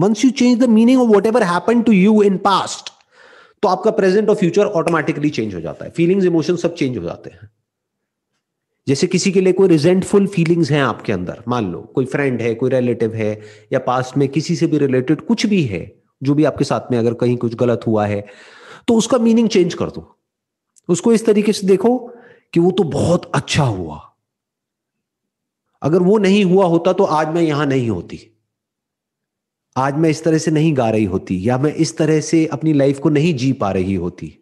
once you change the meaning of whatever happen to you in past तो आपका present और future automatically change हो जाता है फीलिंग्स इमोशन सब चेंज हो जाते हैं जैसे किसी के लिए कोई रिजेंटफुल फीलिंग्स हैं आपके अंदर मान लो कोई फ्रेंड है कोई रिलेटिव है या पास्ट में किसी से भी रिलेटेड कुछ भी है जो भी आपके साथ में अगर कहीं कुछ गलत हुआ है तो उसका मीनिंग चेंज कर दो उसको इस तरीके से देखो कि वो तो बहुत अच्छा हुआ अगर वो नहीं हुआ होता तो आज मैं यहां नहीं होती आज मैं इस तरह से नहीं गा रही होती या मैं इस तरह से अपनी लाइफ को नहीं जी पा रही होती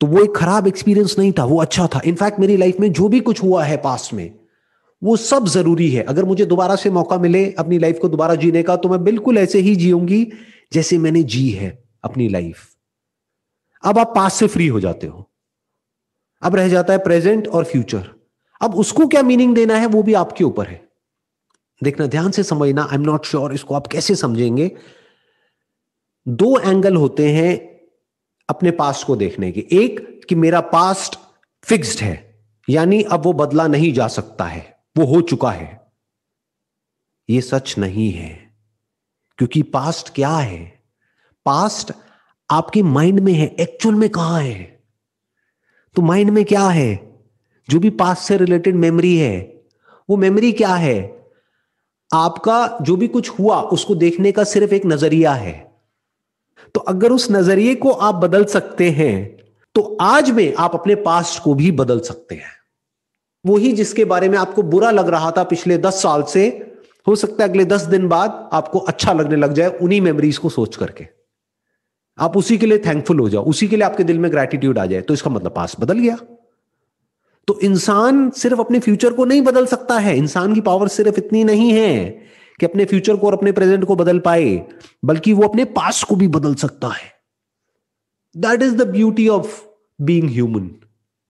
तो वो एक खराब एक्सपीरियंस नहीं था वो अच्छा था इनफैक्ट मेरी लाइफ में जो भी कुछ हुआ है पास्ट में वो सब जरूरी है अगर मुझे दोबारा से मौका मिले अपनी लाइफ को दोबारा जीने का तो मैं बिल्कुल ऐसे ही जीऊंगी जैसे मैंने जी है अपनी लाइफ अब आप पास से फ्री हो जाते हो अब रह जाता है प्रेजेंट और फ्यूचर अब उसको क्या मीनिंग देना है वो भी आपके ऊपर है देखना ध्यान से समझना आई एम नॉट श्योर इसको आप कैसे समझेंगे दो एंगल होते हैं अपने पास्ट को देखने के एक कि मेरा पास्ट फिक्स्ड है यानी अब वो बदला नहीं जा सकता है वो हो चुका है ये सच नहीं है क्योंकि पास्ट क्या है पास्ट आपके माइंड में है एक्चुअल में कहां है तो माइंड में क्या है जो भी पास्ट से रिलेटेड मेमोरी है वो मेमोरी क्या है आपका जो भी कुछ हुआ उसको देखने का सिर्फ एक नजरिया है तो अगर उस नजरिए को आप बदल सकते हैं तो आज में आप अपने पास्ट को भी बदल सकते हैं वही जिसके बारे में आपको बुरा लग रहा था पिछले दस साल से हो सकता है अगले दस दिन बाद आपको अच्छा लगने लग जाए उन्हीं मेमोरीज को सोच करके आप उसी के लिए थैंकफुल हो जाओ उसी के लिए आपके दिल में ग्रेटिट्यूड आ जाए तो इसका मतलब पास बदल गया तो इंसान सिर्फ अपने फ्यूचर को नहीं बदल सकता है इंसान की पावर सिर्फ इतनी नहीं है कि अपने फ्यूचर को और अपने प्रेजेंट को बदल पाए बल्कि वो अपने पास को भी बदल सकता है that is the beauty of being human